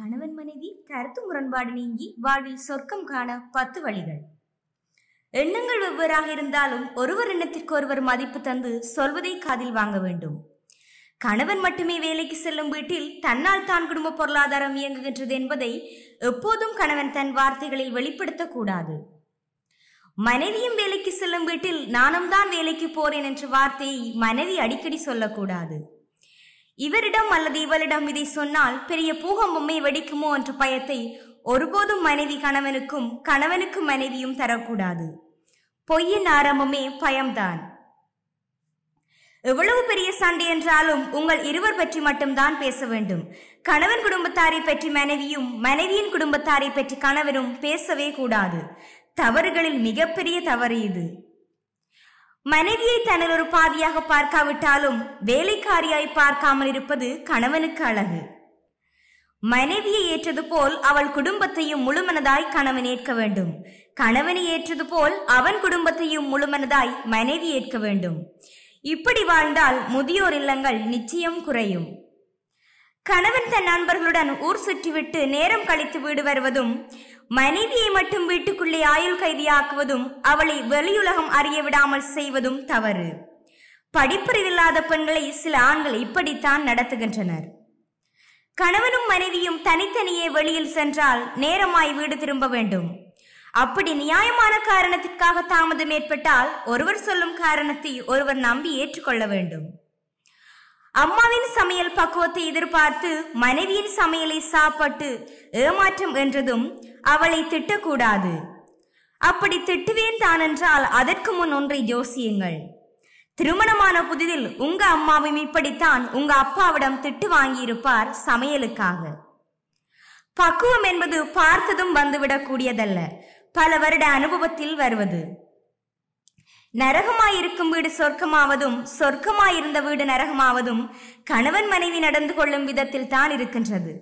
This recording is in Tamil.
கணவன் மனைவி கருத்து முரண்பாடு நீங்கி வாழ்வில் சொர்க்கம் காண பத்து வழிகள் எண்ணங்கள் வெவ்வேறாக இருந்தாலும் ஒருவர் எண்ணத்திற்கு ஒருவர் மதிப்பு தந்து சொல்வதை காதில் வாங்க வேண்டும் கணவன் மட்டுமே வேலைக்கு செல்லும் வீட்டில் தன்னால் தான் குடும்ப பொருளாதாரம் இயங்குகின்றது என்பதை எப்போதும் கணவன் தன் வார்த்தைகளில் வெளிப்படுத்தக்கூடாது மனைவியும் வேலைக்கு செல்லும் வீட்டில் நானும் தான் வேலைக்கு போறேன் என்ற வார்த்தையை மனைவி அடிக்கடி சொல்லக்கூடாது இவரிடம் அல்லது இவளிடம் இதை சொன்னால் பெரிய பூகம்பமே வெடிக்குமோ என்ற பயத்தை ஒருபோதும் மனைவி கணவனுக்கும் கணவனுக்கும் மனைவியும் தரக்கூடாது பொய்யின் ஆரம்பமே பயம்தான் எவ்வளவு பெரிய சண்டை என்றாலும் உங்கள் இருவர் பற்றி மட்டும்தான் பேச வேண்டும் கணவன் குடும்பத்தாரை பற்றி மனைவியும் மனைவியின் குடும்பத்தாரை பற்றி கணவனும் பேசவே கூடாது தவறுகளில் மிகப்பெரிய தவறு இது மனைவியை தனது ஒரு பாதியாக பார்க்காவிட்டாலும் வேலைக்காரியாய் பார்க்காமல் இருப்பது கணவனுக்கு அழகு மனைவியை ஏற்றது போல் அவள் குடும்பத்தையும் முழுமனதாய் கணவன் ஏற்க வேண்டும் கணவனை ஏற்றது போல் அவன் குடும்பத்தையும் முழுமனதாய் மனைவி ஏற்க வேண்டும் இப்படி வாழ்ந்தால் முதியோர் இல்லங்கள் நிச்சயம் குறையும் கணவன் தன் நண்பர்களுடன் ஊர் சுற்றிவிட்டு நேரம் கழித்து வீடு வருவதும் மனைவியை மட்டும் வீட்டுக்குள்ளே ஆயுள் கைதியாக்குவதும் அவளை வெளியுலகம் அறிய விடாமல் செய்வதும் தவறு படிப்பறிவில்லாத பெண்களை சில ஆண்கள் இப்படித்தான் நடத்துகின்றனர் கணவனும் மனைவியும் தனித்தனியே வெளியில் சென்றால் நேரமாய் வீடு திரும்ப வேண்டும் அப்படி நியாயமான காரணத்திற்காக தாமதம் ஏற்பட்டால் ஒருவர் சொல்லும் காரணத்தை ஒருவர் நம்பி ஏற்றுக்கொள்ள வேண்டும் அம்மாவின் சமையல் பக்குவத்தை எதிர்பார்த்து மனைவியின் சமையலை சாப்பிட்டு ஏமாற்றம் என்றதும் அவளை திட்டக்கூடாது அப்படி திட்டுவேன் தான் என்றால் அதற்கு முன் ஒன்றை யோசியுங்கள் திருமணமான புதிதில் உங்க அம்மாவும் இப்படித்தான் உங்க அப்பாவிடம் திட்டு வாங்கியிருப்பார் சமையலுக்காக பக்குவம் என்பது பார்த்ததும் வந்துவிடக்கூடியதல்ல பல வருட அனுபவத்தில் வருவது நரகமாயிருக்கும் வீடு சொர்க்கமாவதும் சொர்க்கமாயிருந்த வீடு நரகமாவதும் கணவன் மனைவி நடந்து கொள்ளும் விதத்தில் தான் இருக்கின்றது